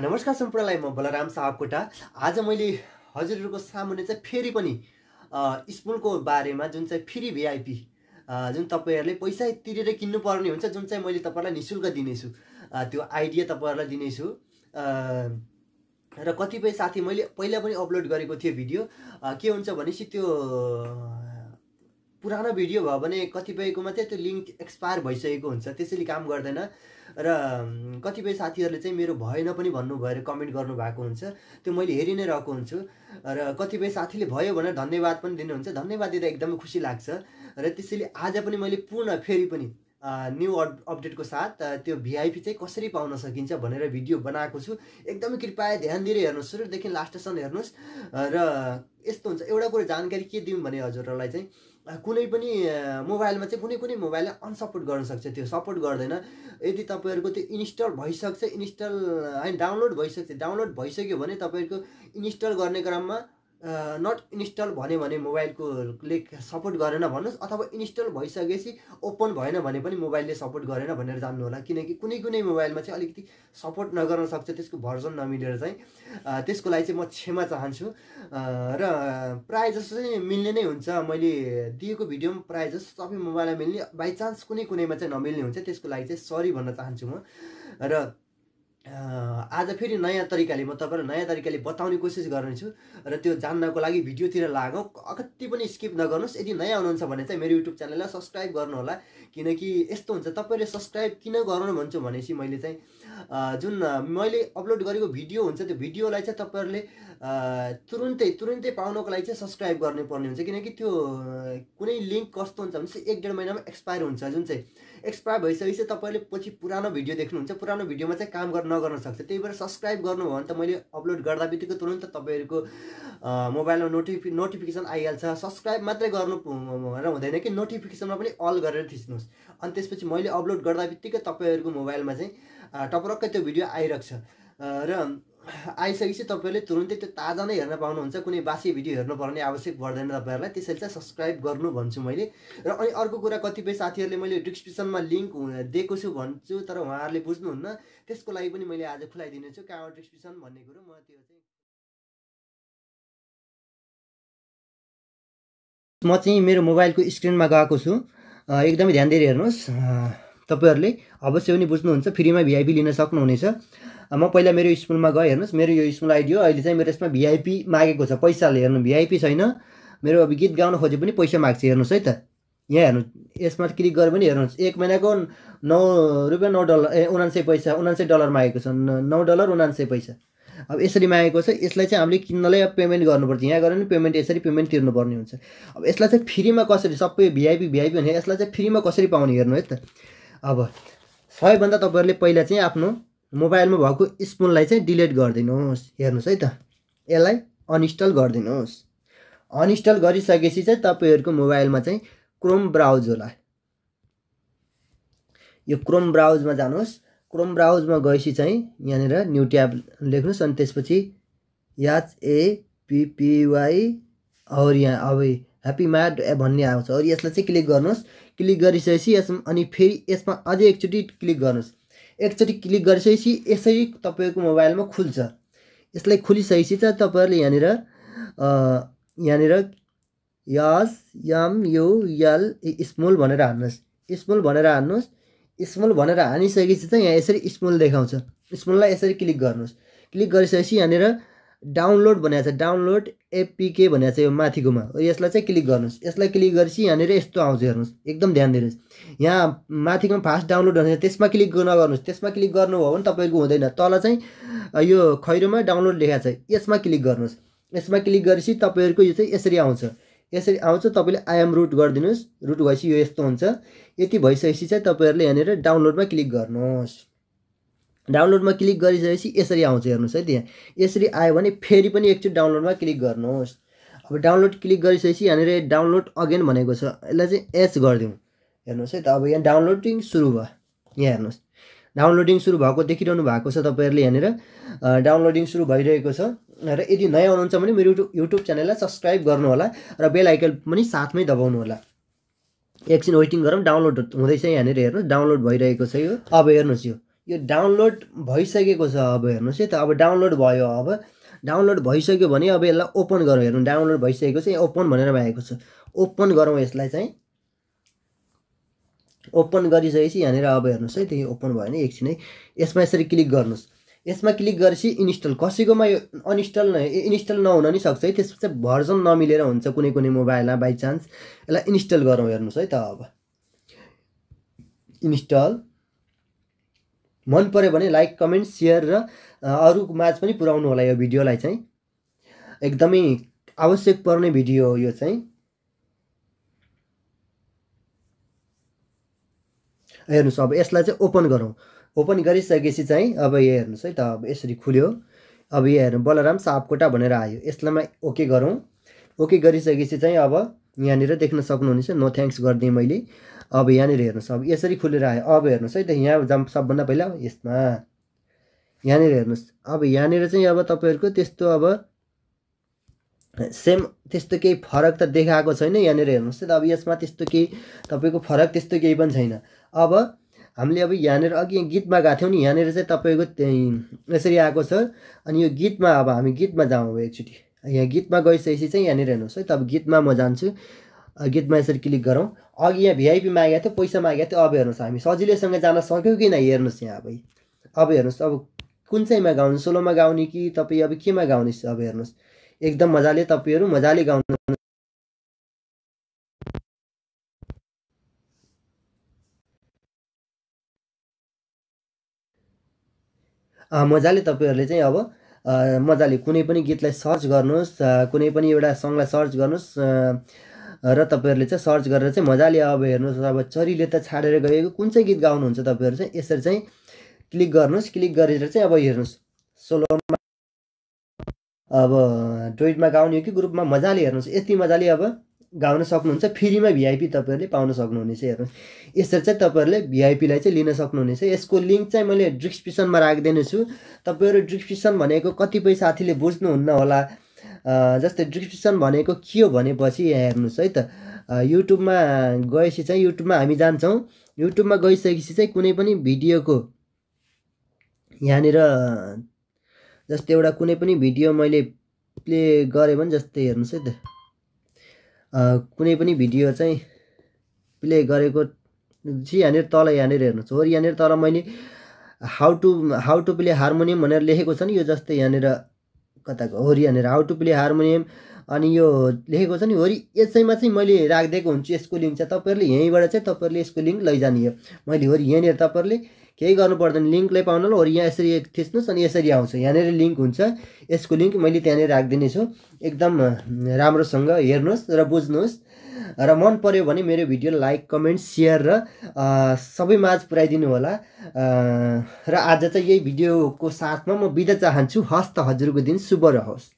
नमस्कार सम्पूर्णलाई म बलराम सापकोटा आज मैले हजुरहरूको सामुन्ने चाहिँ फेरि पनि स्पुनको बारेमा जुन चाहिँ फेरि भिआइपी जुन तपाईँहरूले पैसा तिरेर किन्नुपर्ने हुन्छ जुन चाहिँ मैले तपाईँलाई नि शुल्क दिनेछु त्यो आइडिया तपाईँहरूलाई दिनेछु र कतिपय साथी मैले पहिला पनि अपलोड गरेको थिएँ भिडियो के हुन्छ भनेपछि त्यो पुरानो भिडियो भयो भने कतिपयकोमा चाहिँ त्यो लिङ्क एक्सपायर भइसकेको हुन्छ त्यसैले काम गर्दैन र कतिपय साथीहरूले चाहिँ मेरो भएन पनि भन्नुभएर कमेन्ट गर्नुभएको हुन्छ त्यो मैले हेरि नै रहेको हुन्छु र कतिपय साथीले भयो भनेर धन्यवाद पनि दिनुहुन्छ धन्यवाद दिँदा एकदमै खुसी लाग्छ र त्यसैले आज पनि मैले पूर्ण फेरि पनि न्यू अपडेटको साथ त्यो भिआइपी चाहिँ कसरी पाउन सकिन्छ भनेर भिडियो बनाएको छु एकदमै कृपया ध्यान दिएर हेर्नुहोस् सुरुदेखि लास्टसम्म हेर्नुहोस् र यस्तो हुन्छ एउटा कुरो जानकारी के दिउँ भने हजुरहरूलाई चाहिँ कुनै पनि मोबाइलमा चाहिँ कुनै कुनै मोबाइलले अनसपोर्ट गर्न सक्छ त्यो सपोर्ट गर्दैन यदि तपाईँहरूको त्यो इन्स्टल भइसक्छ इन्स्टल होइन डाउनलोड भइसक्छ डाउनलोड भइसक्यो भने तपाईँहरूको इन्स्टल गर्ने क्रममा नट इन्स्टल भन्यो भने मोबाइलकोले सपोर्ट गरेन भन्नुहोस् अथवा इन्स्टल भइसकेपछि ओपन भएन भने पनि मोबाइलले सपोर्ट गरेन भनेर जान्नु होला किनकि कुनै कुनै मोबाइलमा चाहिँ अलिकति सपोर्ट नगर्न सक्छ त्यसको भर्जन नमिलेर चाहिँ त्यसको लागि चाहिँ म क्षमा चाहन्छु र प्रायः जस्तो चाहिँ मिल्ने नै हुन्छ मैले दिएको भिडियोमा प्रायः जस्तो सबै मोबाइलमा मिल्ने चान्स कुनै कुनैमा चाहिँ नमिल्ने हुन्छ त्यसको लागि चाहिँ सरी भन्न चाहन्छु म र आज फेरि नयाँ तरिकाले म तपाईँलाई नयाँ तरिकाले बताउने कोसिस गर्नेछु र त्यो जान्नको लागि भिडियोतिर लागौँ कति पनि स्किप नगर्नुहोस् यदि नयाँ हुनुहुन्छ भने चाहिँ मेरो युट्युब च्यानललाई सब्सक्राइब गर्नुहोला किनकि यस्तो हुन्छ तपाईँले सब्सक्राइब किन गर्नु भन्छु भनेपछि मैले चाहिँ जुन मैले अपलोड गरेको भिडियो हुन्छ त्यो भिडियोलाई चाहिँ तपाईँहरूले तुरुन्तै तुरुन्तै पाउनको लागि चाहिँ सब्सक्राइब गर्नुपर्ने हुन्छ किनकि त्यो कुनै लिङ्क कस्तो हुन्छ भने चाहिँ एक डेढ महिनामा एक्सपायर हुन्छ जुन चाहिँ एक्सपायर भइसकेपछि तपाईँले पछि पुरानो भिडियो देख्नुहुन्छ पुरानो भिडियोमा चाहिँ काम गर्न नगर्न सक्छ त्यही भएर सब्सक्राइब गर्नुभयो भने त मैले अपलोड गर्दा बित्तिकै तुरन्त तपाईँहरूको मोबाइलमा नोटिफि नोटिफिकेसन आइहाल्छ सब्सक्राइब मात्रै गर्नु भनेर हुँदैन कि नोटिफिकेसनमा पनि अल गरेर थिच्नुहोस् अनि त्यसपछि मैले अपलोड गर्दा बित्तिकै तपाईँहरूको मोबाइलमा चाहिँ टपरक्कै त्यो भिडियो आइरहेको छ र आइसकेपछि तपाईँहरूले तुरुन्तै त्यो ताजा नै हेर्न पाउनुहुन्छ कुनै बासी भिडियो हेर्नु पर्ने आवश्यक पर्दैन तपाईँहरूलाई त्यसैले चाहिँ सब्सक्राइब गर्नु भन्छु मैले र अनि अर्को कुरा कतिपय साथीहरूले मैले डिस्क्रिप्सनमा लिङ्क दिएको छु भन्छु तर उहाँहरूले बुझ्नुहुन्न त्यसको लागि पनि मैले आज खुलाइदिनेछु कहाँबाट डिस्क्रिप्सन भन्ने कुरो म त्यो चाहिँ म चाहिँ मेरो मोबाइलको स्क्रिनमा गएको छु एकदमै ध्यान दिएर हेर्नुहोस् तपाईँहरूले अवश्य पनि बुझ्नुहुन्छ फ्रीमा भिआइपी लिन सक्नुहुनेछ म पहिला मेरो स्कुलमा गएँ हेर्नुहोस् मेरो यो स्कुल आइडियो अहिले चाहिँ मेरो यसमा भिआइपी मागेको छ पैसाले हेर्नु भिआइपी छैन मेरो अब गीत गाउन खोजे पनि पैसा माग्छ हेर्नुहोस् है त यहाँ हेर्नु यसमा क्लिक गरे पनि हेर्नुहोस् एक महिनाको नौ रुपियाँ नौ डलर ए उनान्सय पैसा उनान्सय डलर मागेको छ नौ डलर उनान्सय पैसा अब यसरी मागेको छ यसलाई चाहिँ हामीले किन्नलाई अब पेमेन्ट गर्नुपर्छ यहाँ गएर पनि पेमेन्ट यसरी पेमेन्ट तिर्नुपर्ने हुन्छ अब यसलाई चाहिँ फ्रीमा कसरी सबै भिआइपी भिआइपी भने यसलाई चाहिँ फ्रीमा कसरी पाउने हेर्नु है त अब सबैभन्दा तपाईँहरूले पहिला चाहिँ आफ्नो मोबाइलमा भएको स्पुनलाई चाहिँ डिलिट गरिदिनुहोस् हेर्नुहोस् है त यसलाई अनइन्स्टल गरिदिनुहोस् अनइन्स्टल गरिसकेपछि चाहिँ तपाईँहरूको मोबाइलमा चाहिँ क्रोम ब्राउज होला यो क्रोम ब्राउजमा जानुहोस् क्रोम ब्राउजमा गएपछि चाहिँ यहाँनिर न्यु ट्याब लेख्नुहोस् अनि त्यसपछि याच ए और यहाँ अब ह्याप्पी म्याड भन्ने आउँछ अरू यसलाई चाहिँ क्लिक गर्नुहोस् क्लिक गरिसकेपछि यस अनि फेरि यसमा अझै एकचोटि क्लिक गर्नुहोस् एकचोटि क्लिक गरिसकेपछि यसरी तपाईँको मोबाइलमा खुल्छ यसलाई खुलिसकेपछि चाहिँ तपाईँहरूले यहाँनिर यहाँनिर यस यम यु यल स्मल भनेर हान्नुहोस् स्मल भनेर हान्नुहोस् स्मल भनेर हानिसकेपछि चाहिँ यहाँ यसरी स्मल देखाउँछ स्मललाई यसरी क्लिक गर्नुहोस् क्लिक गरिसकेपछि यहाँनिर डाउनलोड भनेको छ डाउनलोड एपिके भनेर चाहिँ यो माथिकोमा यसलाई चाहिँ क्लिक गर्नुहोस् यसलाई क्लिक गरेपछि यहाँनिर यस्तो आउँछ हेर्नुहोस् एकदम ध्यान दिनुहोस् यहाँ माथिकोमा फास्ट डाउनलोड हुन्छ त्यसमा क्लिक नगर्नुहोस् त्यसमा क्लिक गर्नुभयो भने तपाईँको हुँदैन तल चाहिँ यो खैरोमा डाउनलोड लेखाएको छ यसमा क्लिक गर्नुहोस् यसमा क्लिक गरेपछि तपाईँहरूको यो चाहिँ यसरी आउँछ यसरी आउँछ तपाईँले आइएम रुट गरिदिनुहोस् रुट भएपछि यो यस्तो हुन्छ यति भइसकेपछि चाहिँ तपाईँहरूले यहाँनिर डाउनलोडमा क्लिक गर्नुहोस् डाउनलोडमा क्लिक गरिसकेपछि यसरी आउँछ हेर्नुहोस् है त्यहाँ यसरी आयो भने फेरि पनि एकचोटि डाउनलोडमा क्लिक गर्नुहोस् अब डाउनलोड क्लिक गरिसकेपछि यहाँनिर डाउनलोड अगेन भनेको छ यसलाई चाहिँ एच गरिदिउँ हेर्नुहोस् है त अब यहाँ डाउनलोडिङ सुरु भयो यहाँ हेर्नुहोस् डाउनलोडिङ सुरु भएको देखिरहनु भएको छ तपाईँहरूले यहाँनिर डाउनलोडिङ सुरु भइरहेको छ र यदि नयाँ हुनुहुन्छ भने मेरो युट्युब युट्युब च्यानललाई सब्सक्राइब गर्नुहोला र बेल आइकन पनि साथमै दबाउनु होला एकछिन वेटिङ गरौँ डाउनलोड हुँदैछ यहाँनिर हेर्नुहोस् डाउनलोड भइरहेको छ यो अब हेर्नुहोस् यो यो डाउनलोड भइसकेको छ अब हेर्नुहोस् है त अब डाउनलोड भयो अब डाउनलोड भइसक्यो भने अब यसलाई ओपन गरौँ हेर्नु डाउनलोड भइसकेको छ ओपन भनेर भएको छ ओपन गरौँ यसलाई चाहिँ ओपन गरिसकेपछि यहाँनिर अब हेर्नुहोस् है त्यही ओपन भयो भने एकछिनै यसमा यसरी क्लिक गर्नुहोस् यसमा क्लिक गरेपछि इन्स्टल कसैकोमा यो अनइन्स्टल न इन्स्टल नहुन नि सक्छ है त्यसमा चाहिँ भर्जन नमिलेर हुन्छ कुनै कुनै मोबाइलमा बाई चान्स यसलाई इन्स्टल गरौँ हेर्नुहोस् है त अब इन्स्टल मन पऱ्यो भने लाइक कमेन्ट सेयर र अरू माझ पनि पुऱ्याउनु होला यो भिडियोलाई चाहिँ एकदमै आवश्यक पर्ने भिडियो हो यो चाहिँ हेर्नुहोस् अब यसलाई चाहिँ ओपन गरौँ ओपन गरिसकेपछि चाहिँ अब यो हेर्नुहोस् है त अब यसरी खुल्यो अब यो हेर्नु बलराम सापकोटा भनेर आयो यसलाई ओके गरौँ ओके गरिसकेपछि चाहिँ अब यहाँनिर देख्न सक्नुहुनेछ नो थ्याङ्क्स गरिदिएँ मैले अब यहाँनिर हेर्नुहोस् अब यसरी खुलेर आयो अब हेर्नुहोस् है त यहाँ जाम सबभन्दा पहिला यसमा यहाँनिर हेर्नुहोस् अब यहाँनिर चाहिँ अब तपाईँहरूको त्यस्तो अब सेम त्यस्तो केही फरक त देखाएको छैन यहाँनिर हेर्नुहोस् है त अब यसमा त्यस्तो केही तपाईँको फरक त्यस्तो केही पनि छैन अब हामीले अब यहाँनिर अघि गीतमा गएको थियौँ नि यहाँनिर चाहिँ तपाईँको यसरी आएको छ अनि यो गीतमा अब हामी गीतमा जाउँ अब एकचोटि यहाँ गीतमा गइसकेपछि चाहिँ यहाँनिर हेर्नुहोस् है त अब गीतमा म जान्छु गीतमा यसरी क्लिक गरौँ अघि यहाँ भिआइपी मागेको थियो पैसा मागेको थियो अब हेर्नुहोस् हामी सजिलैसँग जान सक्यौँ कि न हेर्नुहोस् यहाँ अब अब हेर्नुहोस् अब कुन चाहिँमा गाउने सोलोमा गाउने कि तपाईँ अब केमा गाउने अब हेर्नुहोस् एकदम मजाले तपाईँहरू मजाले गाउनु मजाले तपाईँहरूले चाहिँ अब मजाले कुनै पनि गीतलाई सर्च गर्नुहोस् कुनै पनि एउटा सङ्गलाई सर्च गर्नुहोस् र तपाईँहरूले चाहिँ सर्च गरेर चाहिँ मजाले अब हेर्नुहोस् अब चरीले त छाडेर गएको कुन चाहिँ गीत गाउनुहुन्छ तपाईँहरू चाहिँ यसरी चाहिँ क्लिक गर्नुहोस् क्लिक गरेर चाहिँ अब हेर्नुहोस् सोलोमा अब ट्विटमा गाउने हो कि ग्रुपमा मजाले हेर्नुहोस् यति मजाले अब गाउन सक्नुहुन्छ फ्रीमा भिआइपी तपाईँहरूले पाउन सक्नुहुनेछ हेर्नुहोस् यसरी चाहिँ तपाईँहरूले भिआइपीलाई चाहिँ लिन सक्नुहुनेछ यसको लिङ्क चाहिँ मैले डिस्क्रिप्सनमा राखिदिनेछु तपाईँहरू डिस्क्रिप्सन भनेको कतिपय साथीले बुझ्नुहुन्न होला जस्तै डिस्क्रिप्सन भनेको के हो भनेपछि यहाँ हेर्नुहोस् है त युट्युबमा गएपछि चाहिँ युट्युबमा हामी जान्छौँ युट्युबमा गइसकेपछि चाहिँ कुनै पनि भिडियोको यहाँनिर जस्तै एउटा कुनै पनि भिडियो मैले प्ले गरेँ भने जस्तै हेर्नुहोस् है त कुनै पनि भिडियो चाहिँ प्ले गरेको चाहिँ यहाँनिर तल यहाँनिर हेर्नुहोस् हो यहाँनिर तल मैले how to how to play harmonium भनेर लेखेको छ नि यो जस्तै यहाँनिर कताको होरी भनेर हाउ टु प्ले हार्मोनियम अनि यो लेखेको छ नि होरी यसैमा चाहिँ मैले राखिदिएको हुन्छु यसको लिङ्क चाहिँ तपाईँहरूले यहीँबाट चाहिँ तपाईँहरूले यसको लिङ्क लैजाने हो मैले होरी यहाँनिर तपाईँहरूले केही गर्नु पर्दैन लिङ्कलाई पाउनु होरी यहाँ यसरी थिच्नुहोस् अनि यसरी आउँछ यहाँनिर लिङ्क हुन्छ यसको लिङ्क मैले त्यहाँनिर राखिदिनेछु एकदम राम्रोसँग हेर्नुहोस् र बुझ्नुहोस् र मन पऱ्यो भने मेरो भिडियो लाइक कमेन्ट सेयर र सबैमाझ पुऱ्याइदिनु होला र आज चाहिँ यही भिडियोको साथमा म बिदा चाहन्छु हस्त हजुरको दिन शुभ रहोस्